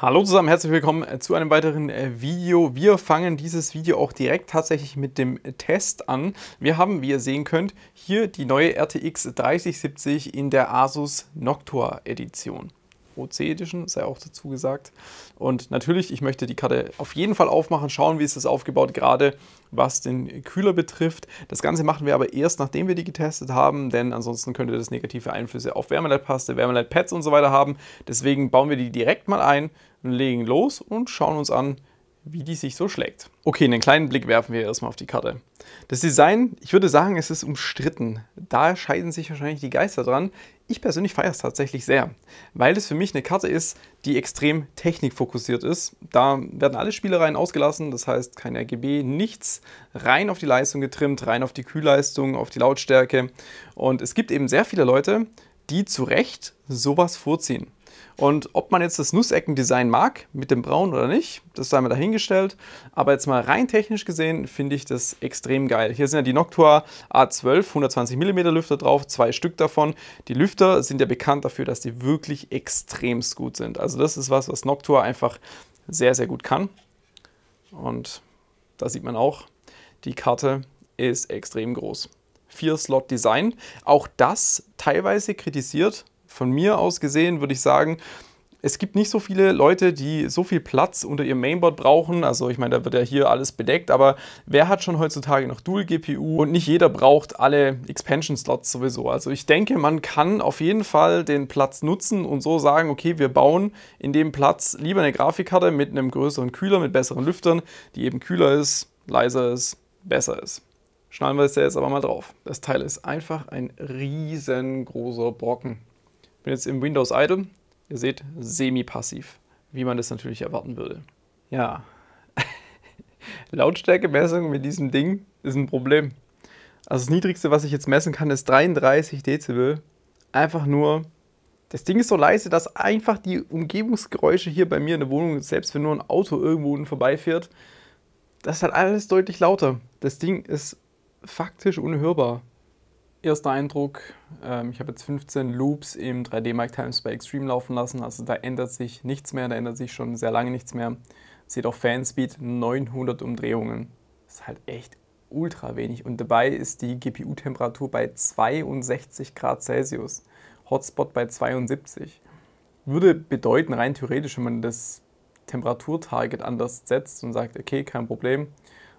Hallo zusammen, herzlich willkommen äh, zu einem weiteren äh, Video. Wir fangen dieses Video auch direkt tatsächlich mit dem Test an. Wir haben, wie ihr sehen könnt, hier die neue RTX 3070 in der Asus Noctua Edition. Pro C Edition, sei auch dazu gesagt. Und natürlich, ich möchte die Karte auf jeden Fall aufmachen, schauen, wie ist das aufgebaut, gerade was den Kühler betrifft. Das Ganze machen wir aber erst, nachdem wir die getestet haben, denn ansonsten könnte das negative Einflüsse auf Wärmeleitpaste, Wärmeleitpads und so weiter haben. Deswegen bauen wir die direkt mal ein, legen los und schauen uns an, wie die sich so schlägt. Okay, einen kleinen Blick werfen wir erstmal auf die Karte. Das Design, ich würde sagen, es ist umstritten. Da scheiden sich wahrscheinlich die Geister dran. Ich persönlich feiere es tatsächlich sehr, weil es für mich eine Karte ist, die extrem technikfokussiert ist. Da werden alle Spielereien ausgelassen, das heißt kein RGB, nichts, rein auf die Leistung getrimmt, rein auf die Kühlleistung, auf die Lautstärke. Und es gibt eben sehr viele Leute, die zu Recht sowas vorziehen. Und ob man jetzt das Nusseckendesign mag, mit dem Braun oder nicht, das sei mal dahingestellt. Aber jetzt mal rein technisch gesehen finde ich das extrem geil. Hier sind ja die Noctua A12 120 mm Lüfter drauf, zwei Stück davon. Die Lüfter sind ja bekannt dafür, dass die wirklich extremst gut sind. Also das ist was, was Noctua einfach sehr, sehr gut kann. Und da sieht man auch, die Karte ist extrem groß. Vier-Slot-Design, auch das teilweise kritisiert von mir aus gesehen würde ich sagen, es gibt nicht so viele Leute, die so viel Platz unter ihrem Mainboard brauchen. Also ich meine, da wird ja hier alles bedeckt, aber wer hat schon heutzutage noch Dual-GPU? Und nicht jeder braucht alle Expansion-Slots sowieso. Also ich denke, man kann auf jeden Fall den Platz nutzen und so sagen, okay, wir bauen in dem Platz lieber eine Grafikkarte mit einem größeren Kühler, mit besseren Lüftern, die eben kühler ist, leiser ist, besser ist. Schnallen wir es jetzt aber mal drauf. Das Teil ist einfach ein riesengroßer Brocken. Bin jetzt im Windows Idle. Ihr seht, semi-passiv, wie man das natürlich erwarten würde. Ja, Lautstärkemessung mit diesem Ding ist ein Problem. Also das Niedrigste, was ich jetzt messen kann, ist 33 Dezibel. Einfach nur, das Ding ist so leise, dass einfach die Umgebungsgeräusche hier bei mir in der Wohnung, selbst wenn nur ein Auto irgendwo vorbeifährt, das ist halt alles deutlich lauter. Das Ding ist faktisch unhörbar erster Eindruck, ähm, ich habe jetzt 15 Loops im 3D Mark Times bei Extreme laufen lassen, also da ändert sich nichts mehr, da ändert sich schon sehr lange nichts mehr. Seht auch Fanspeed 900 Umdrehungen. Das ist halt echt ultra wenig und dabei ist die GPU-Temperatur bei 62 Grad Celsius, Hotspot bei 72. Würde bedeuten, rein theoretisch, wenn man das Temperaturtarget anders setzt und sagt, okay, kein Problem,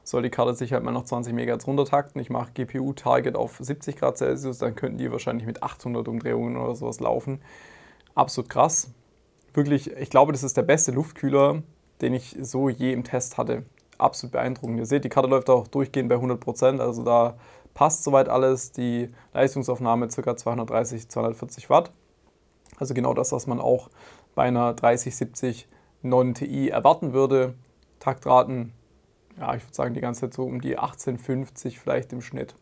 soll die Karte sich halt mal noch 20 MHz runtertakten. Ich mache GPU-Target auf 70 Grad Celsius, dann könnten die wahrscheinlich mit 800 Umdrehungen oder sowas laufen. Absolut krass. Wirklich, ich glaube, das ist der beste Luftkühler, den ich so je im Test hatte. Absolut beeindruckend. Ihr seht, die Karte läuft auch durchgehend bei 100%, also da passt soweit alles. Die Leistungsaufnahme ca. 230, 240 Watt. Also genau das, was man auch bei einer 3070 Non-TI erwarten würde. Taktraten ja, ich würde sagen, die ganze Zeit so um die 1850 vielleicht im Schnitt.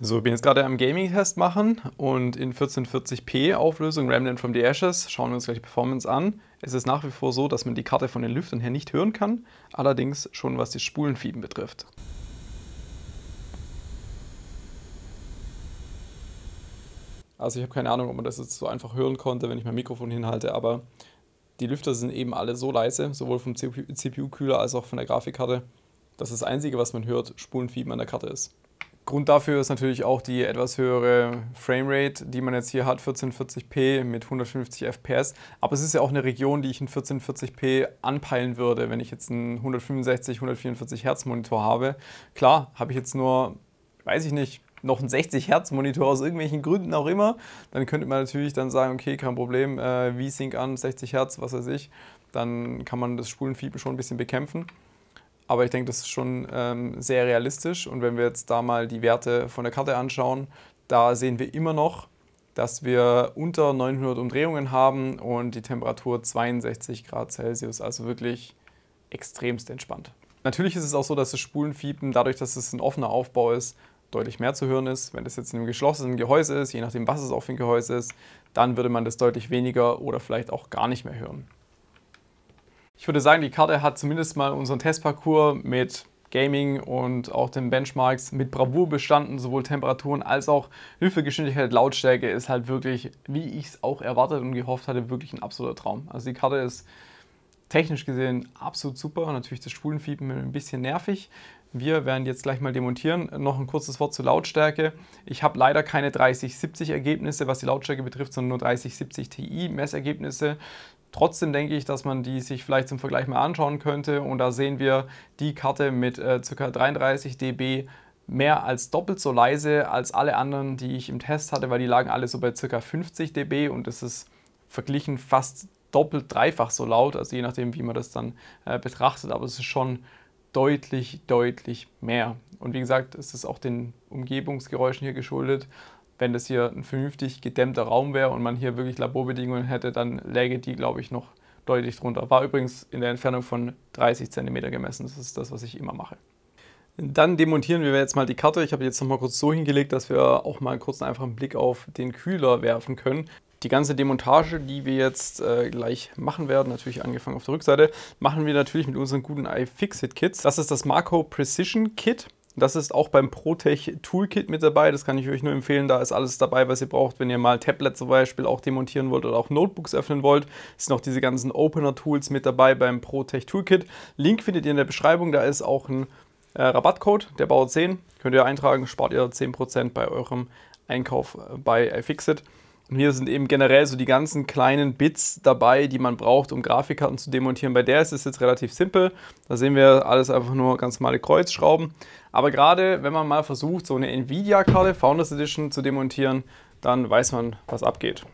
So, ich bin jetzt gerade am Gaming-Test machen und in 1440p Auflösung Remnant from the Ashes schauen wir uns gleich die Performance an. Es ist nach wie vor so, dass man die Karte von den Lüftern her nicht hören kann, allerdings schon was die Spulenfieben betrifft. Also ich habe keine Ahnung, ob man das jetzt so einfach hören konnte, wenn ich mein Mikrofon hinhalte, aber die Lüfter sind eben alle so leise, sowohl vom CPU-Kühler als auch von der Grafikkarte, dass das Einzige, was man hört, Spulenfieben an der Karte ist. Grund dafür ist natürlich auch die etwas höhere Framerate, die man jetzt hier hat, 1440p mit 150 FPS. Aber es ist ja auch eine Region, die ich in 1440p anpeilen würde, wenn ich jetzt einen 165, 144 Hertz Monitor habe. Klar, habe ich jetzt nur, weiß ich nicht, noch einen 60 Hertz Monitor aus irgendwelchen Gründen auch immer, dann könnte man natürlich dann sagen, okay, kein Problem, äh, V-Sync an, 60 Hertz, was weiß ich. Dann kann man das Spulenfieben schon ein bisschen bekämpfen. Aber ich denke, das ist schon ähm, sehr realistisch. Und wenn wir jetzt da mal die Werte von der Karte anschauen, da sehen wir immer noch, dass wir unter 900 Umdrehungen haben und die Temperatur 62 Grad Celsius, also wirklich extremst entspannt. Natürlich ist es auch so, dass das Spulenfiepen, dadurch, dass es ein offener Aufbau ist, deutlich mehr zu hören ist. Wenn das jetzt in einem geschlossenen Gehäuse ist, je nachdem was es auf dem Gehäuse ist, dann würde man das deutlich weniger oder vielleicht auch gar nicht mehr hören. Ich würde sagen, die Karte hat zumindest mal unseren Testparcours mit Gaming und auch den Benchmarks mit Bravour bestanden. Sowohl Temperaturen als auch Hilfegeschwindigkeit, Lautstärke ist halt wirklich, wie ich es auch erwartet und gehofft hatte, wirklich ein absoluter Traum. Also die Karte ist technisch gesehen absolut super. Natürlich das Spulenfiepen ein bisschen nervig. Wir werden jetzt gleich mal demontieren. Noch ein kurzes Wort zur Lautstärke. Ich habe leider keine 3070 Ergebnisse, was die Lautstärke betrifft, sondern nur 3070 Ti Messergebnisse. Trotzdem denke ich, dass man die sich vielleicht zum Vergleich mal anschauen könnte und da sehen wir die Karte mit äh, ca. 33 dB mehr als doppelt so leise als alle anderen, die ich im Test hatte, weil die lagen alle so bei ca. 50 dB und es ist verglichen fast doppelt, dreifach so laut, also je nachdem, wie man das dann äh, betrachtet, aber es ist schon deutlich, deutlich mehr. Und wie gesagt, es ist auch den Umgebungsgeräuschen hier geschuldet wenn das hier ein vernünftig gedämmter Raum wäre und man hier wirklich Laborbedingungen hätte, dann läge die, glaube ich, noch deutlich drunter. War übrigens in der Entfernung von 30 cm gemessen. Das ist das, was ich immer mache. Dann demontieren wir jetzt mal die Karte. Ich habe jetzt noch mal kurz so hingelegt, dass wir auch mal kurz einfach einfachen Blick auf den Kühler werfen können. Die ganze Demontage, die wir jetzt äh, gleich machen werden, natürlich angefangen auf der Rückseite, machen wir natürlich mit unseren guten iFixit-Kits. Das ist das Marco Precision Kit. Das ist auch beim ProTech Toolkit mit dabei. Das kann ich euch nur empfehlen. Da ist alles dabei, was ihr braucht, wenn ihr mal Tablet zum Beispiel auch demontieren wollt oder auch Notebooks öffnen wollt. Es Sind auch diese ganzen Opener-Tools mit dabei beim ProTech Toolkit. Link findet ihr in der Beschreibung. Da ist auch ein äh, Rabattcode, der Bauer 10. Könnt ihr eintragen, spart ihr 10% bei eurem Einkauf bei Fixit. Und hier sind eben generell so die ganzen kleinen Bits dabei, die man braucht, um Grafikkarten zu demontieren. Bei der ist es jetzt relativ simpel. Da sehen wir alles einfach nur ganz normale Kreuzschrauben. Aber gerade wenn man mal versucht, so eine Nvidia-Karte Founders Edition zu demontieren, dann weiß man, was abgeht.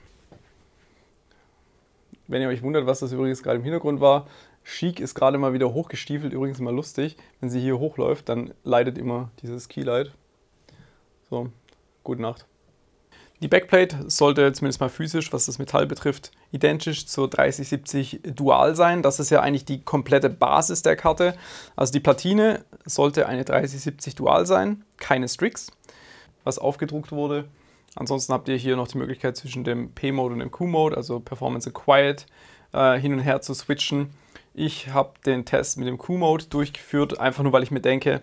Wenn ihr euch wundert, was das übrigens gerade im Hintergrund war, Chic ist gerade mal wieder hochgestiefelt, übrigens mal lustig. Wenn sie hier hochläuft, dann leidet immer dieses Keylight. So, gute Nacht. Die Backplate sollte zumindest mal physisch, was das Metall betrifft, identisch zur 3070 Dual sein. Das ist ja eigentlich die komplette Basis der Karte. Also die Platine sollte eine 3070 Dual sein, keine Strix, was aufgedruckt wurde. Ansonsten habt ihr hier noch die Möglichkeit zwischen dem P-Mode und dem Q-Mode, also Performance Quiet, äh, hin und her zu switchen. Ich habe den Test mit dem Q-Mode durchgeführt, einfach nur weil ich mir denke,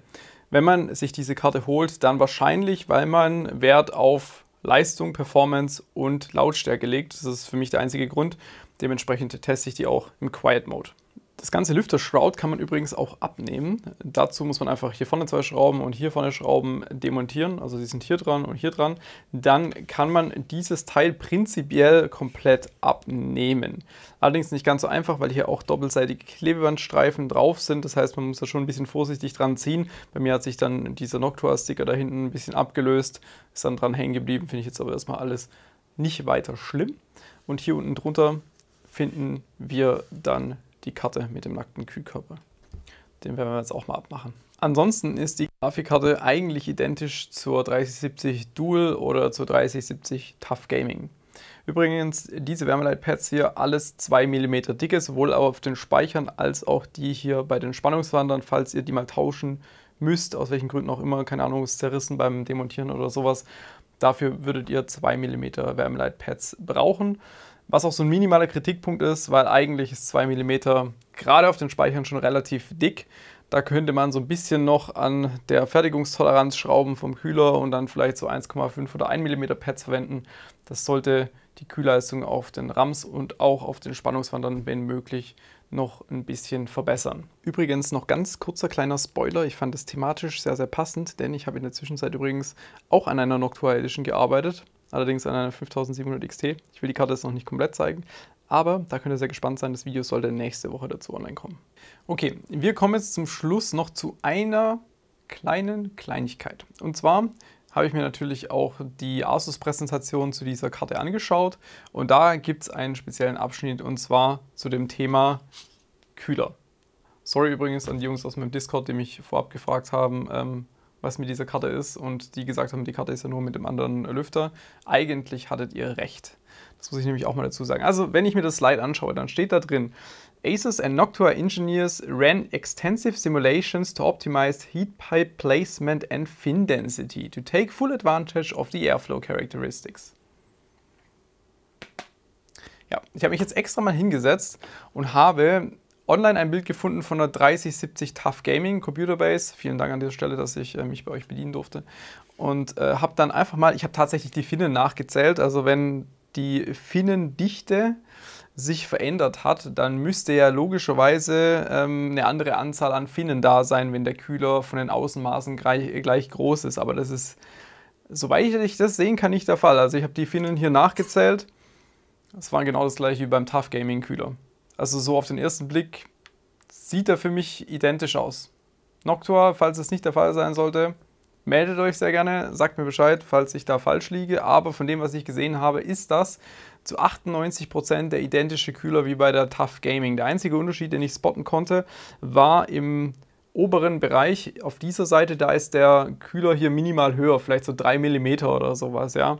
wenn man sich diese Karte holt, dann wahrscheinlich, weil man Wert auf Leistung, Performance und Lautstärke legt. Das ist für mich der einzige Grund. Dementsprechend teste ich die auch im Quiet Mode. Das ganze Lüfterschraut kann man übrigens auch abnehmen. Dazu muss man einfach hier vorne zwei Schrauben und hier vorne Schrauben demontieren. Also die sind hier dran und hier dran. Dann kann man dieses Teil prinzipiell komplett abnehmen. Allerdings nicht ganz so einfach, weil hier auch doppelseitige Klebebandstreifen drauf sind. Das heißt, man muss da schon ein bisschen vorsichtig dran ziehen. Bei mir hat sich dann dieser Noctua-Sticker da hinten ein bisschen abgelöst. Ist dann dran hängen geblieben. Finde ich jetzt aber erstmal alles nicht weiter schlimm. Und hier unten drunter finden wir dann die Karte mit dem nackten Kühlkörper. Den werden wir jetzt auch mal abmachen. Ansonsten ist die Grafikkarte eigentlich identisch zur 3070 Dual oder zur 3070 Tough Gaming. Übrigens, diese Wärmeleitpads hier alles 2 mm dicke, sowohl auf den Speichern als auch die hier bei den Spannungswandern, falls ihr die mal tauschen müsst, aus welchen Gründen auch immer, keine Ahnung, ist zerrissen beim Demontieren oder sowas. Dafür würdet ihr 2 mm Wärmeleitpads brauchen. Was auch so ein minimaler Kritikpunkt ist, weil eigentlich ist 2 mm gerade auf den Speichern schon relativ dick. Da könnte man so ein bisschen noch an der Fertigungstoleranz schrauben vom Kühler und dann vielleicht so 1,5 oder 1 mm Pads verwenden. Das sollte die Kühlleistung auf den Rams und auch auf den Spannungswandern, wenn möglich, noch ein bisschen verbessern. Übrigens noch ganz kurzer kleiner Spoiler, ich fand es thematisch sehr, sehr passend, denn ich habe in der Zwischenzeit übrigens auch an einer Noctua Edition gearbeitet allerdings an einer 5700 XT. Ich will die Karte jetzt noch nicht komplett zeigen, aber da könnt ihr sehr gespannt sein, das Video sollte nächste Woche dazu online kommen. Okay, wir kommen jetzt zum Schluss noch zu einer kleinen Kleinigkeit. Und zwar habe ich mir natürlich auch die Asus-Präsentation zu dieser Karte angeschaut und da gibt es einen speziellen Abschnitt und zwar zu dem Thema Kühler. Sorry übrigens an die Jungs aus meinem Discord, die mich vorab gefragt haben, ähm, was mit dieser Karte ist und die gesagt haben, die Karte ist ja nur mit dem anderen Lüfter. Eigentlich hattet ihr recht. Das muss ich nämlich auch mal dazu sagen. Also, wenn ich mir das Slide anschaue, dann steht da drin, ASUS and Noctua engineers ran extensive simulations to optimize heat pipe placement and fin density to take full advantage of the airflow characteristics. Ja, ich habe mich jetzt extra mal hingesetzt und habe online ein Bild gefunden von der 3070 Tough Gaming Computer Base. Vielen Dank an dieser Stelle, dass ich äh, mich bei euch bedienen durfte. Und äh, habe dann einfach mal, ich habe tatsächlich die Finnen nachgezählt. Also wenn die Finnendichte sich verändert hat, dann müsste ja logischerweise ähm, eine andere Anzahl an Finnen da sein, wenn der Kühler von den Außenmaßen gleich, gleich groß ist. Aber das ist, soweit ich das sehen kann, nicht der Fall. Also ich habe die Finnen hier nachgezählt. Das waren genau das gleiche wie beim Tough Gaming Kühler. Also so auf den ersten Blick sieht er für mich identisch aus. Noctua, falls es nicht der Fall sein sollte, meldet euch sehr gerne, sagt mir Bescheid, falls ich da falsch liege. Aber von dem, was ich gesehen habe, ist das zu 98% der identische Kühler wie bei der Tough Gaming. Der einzige Unterschied, den ich spotten konnte, war im oberen Bereich auf dieser Seite, da ist der Kühler hier minimal höher, vielleicht so 3 mm oder sowas, ja.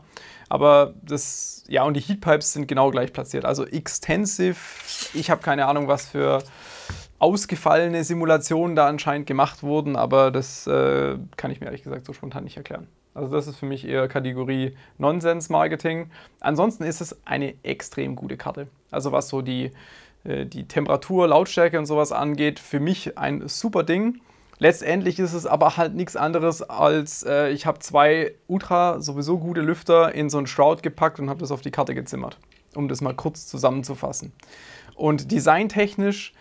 Aber das, ja, und die Heatpipes sind genau gleich platziert. Also extensive, ich habe keine Ahnung, was für ausgefallene Simulationen da anscheinend gemacht wurden, aber das äh, kann ich mir ehrlich gesagt so spontan nicht erklären. Also das ist für mich eher Kategorie nonsense marketing Ansonsten ist es eine extrem gute Karte. Also was so die äh, die Temperatur, Lautstärke und sowas angeht, für mich ein super Ding. Letztendlich ist es aber halt nichts anderes als, äh, ich habe zwei ultra sowieso gute Lüfter in so einen Shroud gepackt und habe das auf die Karte gezimmert, um das mal kurz zusammenzufassen. Und designtechnisch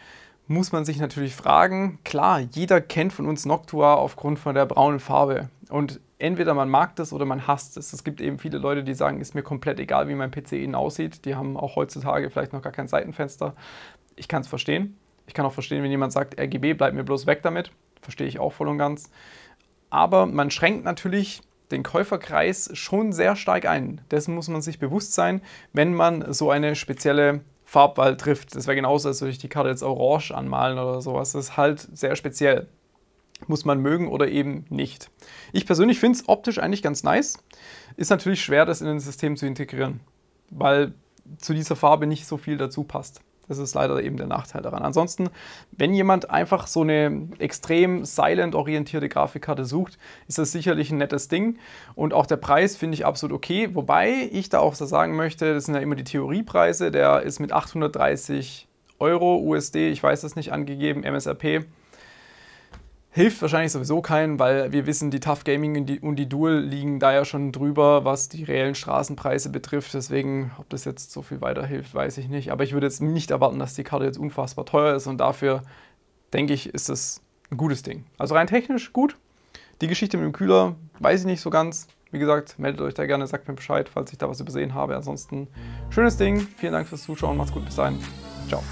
muss man sich natürlich fragen, klar, jeder kennt von uns Noctua aufgrund von der braunen Farbe. Und entweder man mag das oder man hasst es. Es gibt eben viele Leute, die sagen, ist mir komplett egal, wie mein PC innen aussieht. Die haben auch heutzutage vielleicht noch gar kein Seitenfenster. Ich kann es verstehen. Ich kann auch verstehen, wenn jemand sagt, RGB, bleibt mir bloß weg damit. Verstehe ich auch voll und ganz. Aber man schränkt natürlich den Käuferkreis schon sehr stark ein. Dessen muss man sich bewusst sein, wenn man so eine spezielle Farbwahl trifft. Das wäre genauso, als würde ich die Karte jetzt orange anmalen oder sowas. Das ist halt sehr speziell muss man mögen oder eben nicht. Ich persönlich finde es optisch eigentlich ganz nice. Ist natürlich schwer, das in ein System zu integrieren, weil zu dieser Farbe nicht so viel dazu passt. Das ist leider eben der Nachteil daran. Ansonsten, wenn jemand einfach so eine extrem silent-orientierte Grafikkarte sucht, ist das sicherlich ein nettes Ding. Und auch der Preis finde ich absolut okay. Wobei ich da auch so sagen möchte, das sind ja immer die Theoriepreise. Der ist mit 830 Euro USD, ich weiß das nicht, angegeben, MSRP. Hilft wahrscheinlich sowieso keinen, weil wir wissen, die Tough Gaming und die, und die Dual liegen da ja schon drüber, was die reellen Straßenpreise betrifft. Deswegen, ob das jetzt so viel weiterhilft, weiß ich nicht. Aber ich würde jetzt nicht erwarten, dass die Karte jetzt unfassbar teuer ist und dafür, denke ich, ist das ein gutes Ding. Also rein technisch gut. Die Geschichte mit dem Kühler weiß ich nicht so ganz. Wie gesagt, meldet euch da gerne, sagt mir Bescheid, falls ich da was übersehen habe. Ansonsten schönes Ding. Vielen Dank fürs Zuschauen. Macht's gut. Bis dahin. Ciao.